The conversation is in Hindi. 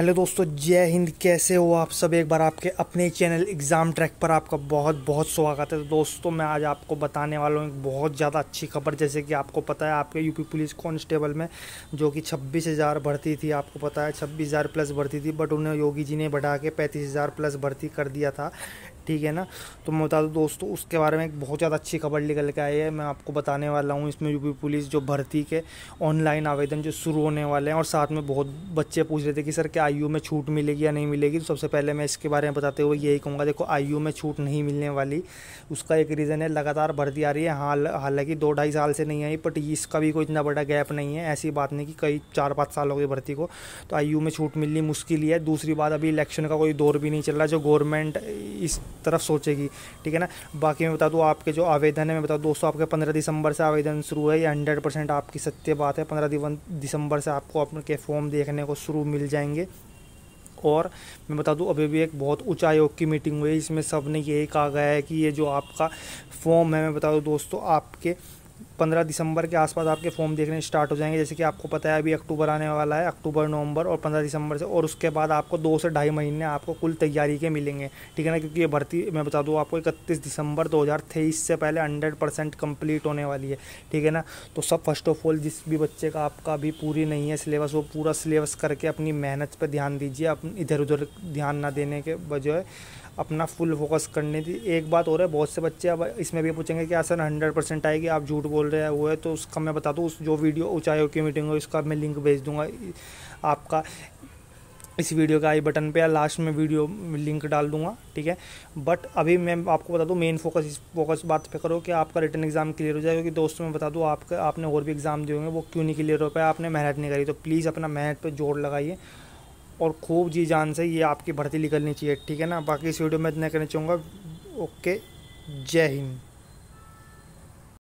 हेलो दोस्तों जय हिंद कैसे हो आप सब एक बार आपके अपने चैनल एग्ज़ाम ट्रैक पर आपका बहुत बहुत स्वागत है तो दोस्तों मैं आज आपको बताने वाला हूँ एक बहुत ज़्यादा अच्छी खबर जैसे कि आपको पता है आपके यूपी पुलिस कांस्टेबल में जो कि छब्बीस हज़ार भर्ती थी आपको पता है छब्बीस हज़ार प्लस भर्ती थी बट उन्हें योगी जी ने बढ़ा के पैंतीस हज़ार प्लस भर्ती कर दिया था ठीक है ना तो मैं बता दूँ दोस्तों उसके बारे में एक बहुत ज़्यादा अच्छी खबर निकल के आई है मैं आपको बताने वाला हूँ इसमें यूपी पुलिस जो भर्ती के ऑनलाइन आवेदन जो शुरू होने वाले हैं और साथ में बहुत बच्चे पूछ रहे थे कि सर क्या आई में छूट मिलेगी या नहीं मिलेगी तो सबसे पहले मैं इसके बारे में बताते हुए यही कहूँगा देखो आई में छूट नहीं मिलने वाली उसका एक रीज़न है लगातार भर्ती आ रही है हाल हालांकि दो ढाई साल से नहीं आई बट इसका भी कोई इतना बड़ा गैप नहीं है ऐसी बात नहीं कि कई चार पाँच साल हो गए भर्ती को तो आई में छूट मिलनी मुश्किल ही है दूसरी बात अभी इलेक्शन का कोई दौर भी नहीं चल रहा जो गवर्नमेंट इस तरफ सोचेगी ठीक है ना बाकी मैं बता दूँ आपके जो आवेदन है मैं बता दूँ दोस्तों आपके पंद्रह दिसंबर से आवेदन शुरू है ये हंड्रेड परसेंट आपकी सत्य बात है पंद्रह दिसंबर से आपको अपने फॉर्म देखने को शुरू मिल जाएंगे और मैं बता दूं अभी भी एक बहुत उच्च आयोग की मीटिंग हुई इसमें सब ने यही कहा गया है कि ये जो आपका फॉर्म है मैं बता दूं दोस्तों आपके पंद्रह दिसंबर के आसपास आपके फॉर्म देखने स्टार्ट हो जाएंगे जैसे कि आपको पता है अभी अक्टूबर आने वाला है अक्टूबर नवंबर और पंद्रह दिसंबर से और उसके बाद आपको दो से ढाई महीने आपको कुल तैयारी के मिलेंगे ठीक है ना क्योंकि ये भर्ती मैं बता दूँ आपको इकतीस दिसंबर दो से पहले हंड्रेड परसेंट कम्प्लीट होने वाली है ठीक है ना तो सब फर्स्ट ऑफ ऑल जिस भी बच्चे का आपका अभी पूरी नहीं है सिलेबस वो पूरा सिलेबस करके अपनी मेहनत पर ध्यान दीजिए अपन इधर उधर ध्यान ना देने के बजाय अपना फुल फोकस करने दी एक बात और है बहुत से बच्चे अब इसमें भी पूछेंगे कि सर हंड्रेड परसेंट आएगी आप झूठ बोल रहा है वो है तो उसका मैं बता दूँ उस जो वीडियो ऊँचाई की मीटिंग हो इसका मैं लिंक भेज दूँगा आपका इस वीडियो का आई बटन पे या लास्ट में वीडियो लिंक डाल दूंगा ठीक है बट अभी मैं आपको बता दूं मेन फोकस इस फोकस बात पे करो कि आपका रिटर्न एग्जाम क्लियर हो जाए क्योंकि दोस्तों मैं बता दूं आपके आपने और भी एग्ज़ाम दिए होंगे वो क्यों नहीं क्लियर हो पाया आपने मेहनत नहीं करी तो प्लीज़ अपना मेहनत पर जोर लगाइए और खूब जी जान से ये आपकी भर्ती निकलनी चाहिए ठीक है ना बाकी इस वीडियो में इतना करना चाहूँगा ओके जय हिंद